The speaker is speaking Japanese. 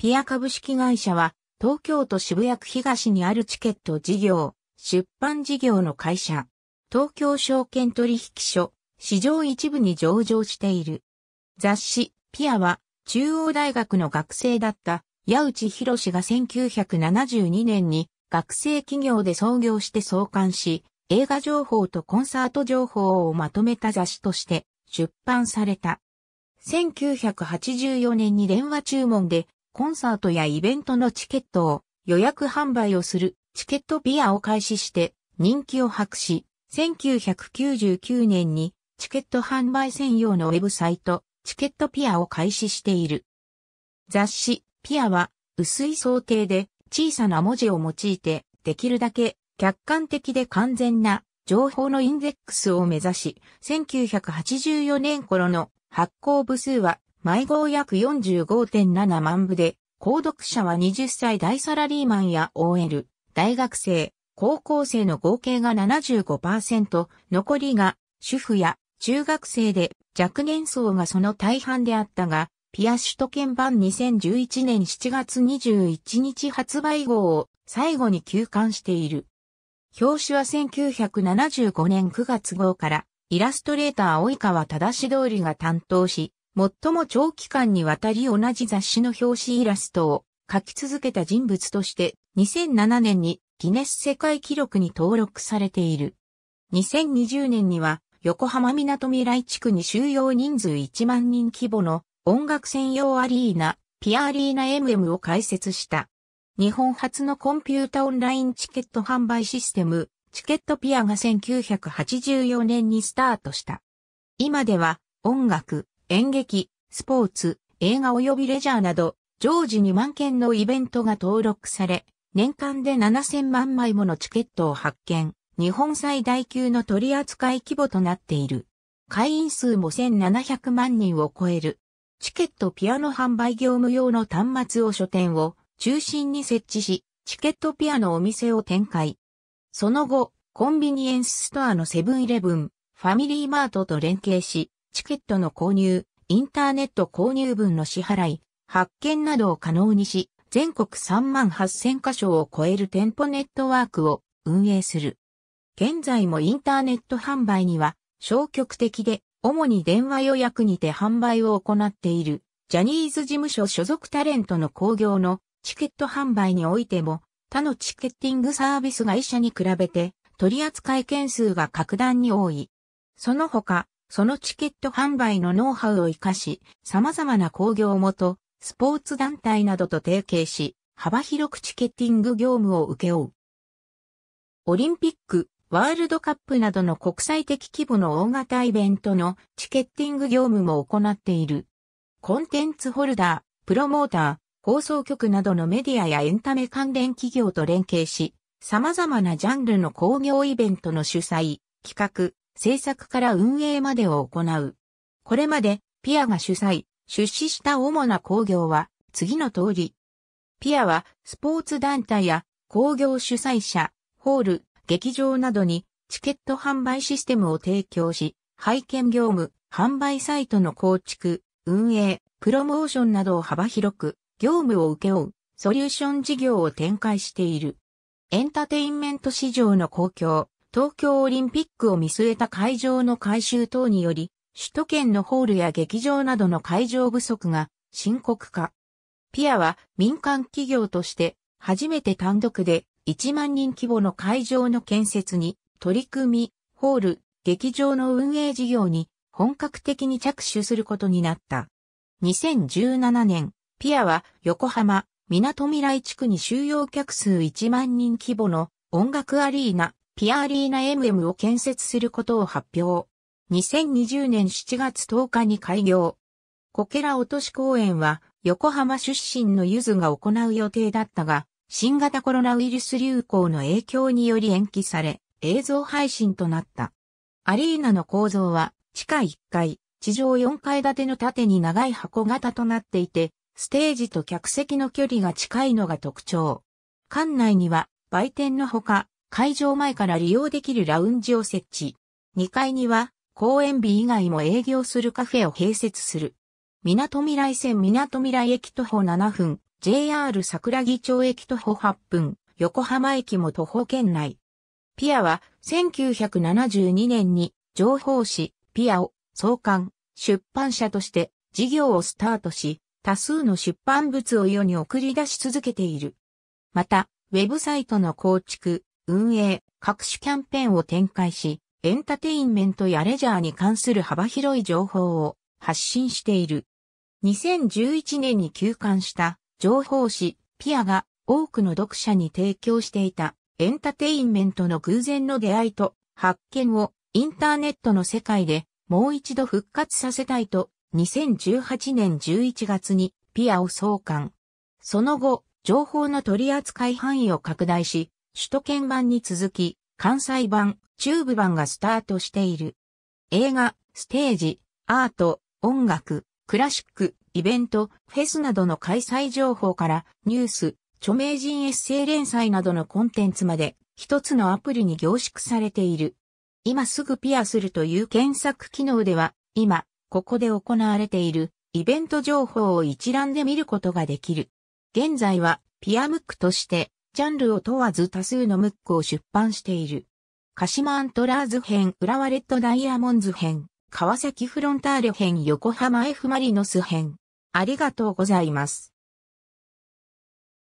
ピア株式会社は、東京都渋谷区東にあるチケット事業、出版事業の会社、東京証券取引所、市場一部に上場している。雑誌、ピアは、中央大学の学生だった、矢内博士が1972年に、学生企業で創業して創刊し、映画情報とコンサート情報をまとめた雑誌として出版された。1984年に電話注文でコンサートやイベントのチケットを予約販売をするチケットビアを開始して人気を博し、1999年にチケット販売専用のウェブサイト、チケットピアを開始している。雑誌、ピアは薄い想定で小さな文字を用いてできるだけ客観的で完全な情報のインデックスを目指し、1984年頃の発行部数は毎号約45.7万部で、購読者は20歳大サラリーマンや OL、大学生、高校生の合計が75%、残りが主婦や中学生で若年層がその大半であったが、ピア首都圏版2011年7月21日発売号を最後に休刊している。表紙は1975年9月号からイラストレーター及川忠通りが担当し、最も長期間にわたり同じ雑誌の表紙イラストを描き続けた人物として2007年にギネス世界記録に登録されている。2020年には横浜港未来地区に収容人数1万人規模の音楽専用アリーナ、ピアアリーナ MM を開設した。日本初のコンピュータオンラインチケット販売システム、チケットピアが1984年にスタートした。今では音楽、演劇、スポーツ、映画及びレジャーなど、常時2万件のイベントが登録され、年間で7000万枚ものチケットを発見、日本最大級の取扱規模となっている。会員数も1700万人を超える。チケットピアノ販売業務用の端末を書店を中心に設置し、チケットピアノお店を展開。その後、コンビニエンスストアのセブンイレブン、ファミリーマートと連携し、チケットの購入、インターネット購入分の支払い、発券などを可能にし、全国3万8000箇所を超える店舗ネットワークを運営する。現在もインターネット販売には消極的で、主に電話予約にて販売を行っている、ジャニーズ事務所所属タレントの興行のチケット販売においても、他のチケッティングサービス会社に比べて取扱件数が格段に多い。その他、そのチケット販売のノウハウを活かし、様々な工業もと、スポーツ団体などと提携し、幅広くチケッティング業務を請け負う。オリンピック、ワールドカップなどの国際的規模の大型イベントのチケッティング業務も行っている。コンテンツホルダー、プロモーター、放送局などのメディアやエンタメ関連企業と連携し、様々なジャンルの工業イベントの主催、企画、制作から運営までを行う。これまで、ピアが主催、出資した主な工業は、次の通り。ピアは、スポーツ団体や、工業主催者、ホール、劇場などに、チケット販売システムを提供し、配見業務、販売サイトの構築、運営、プロモーションなどを幅広く、業務を請け負う、ソリューション事業を展開している。エンターテインメント市場の公共、東京オリンピックを見据えた会場の改修等により、首都圏のホールや劇場などの会場不足が深刻化。ピアは民間企業として初めて単独で1万人規模の会場の建設に取り組み、ホール、劇場の運営事業に本格的に着手することになった。2017年、ピアは横浜、港未来地区に収容客数1万人規模の音楽アリーナピアアリーナ MM を建設することを発表。2020年7月10日に開業。コケラ落とし公演は横浜出身のユズが行う予定だったが、新型コロナウイルス流行の影響により延期され、映像配信となった。アリーナの構造は地下1階、地上4階建ての縦に長い箱型となっていて、ステージと客席の距離が近いのが特徴。館内には売店のほか、会場前から利用できるラウンジを設置。2階には、公園日以外も営業するカフェを併設する。港未来線港未来駅徒歩7分、JR 桜木町駅徒歩8分、横浜駅も徒歩圏内。ピアは1972年に情報誌ピアを創刊、出版社として事業をスタートし、多数の出版物を世に送り出し続けている。また、ウェブサイトの構築、運営、各種キャンペーンを展開し、エンタテインメントやレジャーに関する幅広い情報を発信している。2011年に休館した情報誌ピアが多くの読者に提供していたエンタテインメントの偶然の出会いと発見をインターネットの世界でもう一度復活させたいと2018年11月にピアを創刊。その後、情報の取り扱い範囲を拡大し、首都圏版に続き、関西版、チューブ版がスタートしている。映画、ステージ、アート、音楽、クラシック、イベント、フェスなどの開催情報からニュース、著名人エッセイ連載などのコンテンツまで一つのアプリに凝縮されている。今すぐピアするという検索機能では今ここで行われているイベント情報を一覧で見ることができる。現在はピアムックとしてジャンルを問わず多数のムックを出版している。鹿島アントラーズ編、浦和レッドダイヤモンズ編、川崎フロンターレ編、横浜 F マリノス編。ありがとうございます。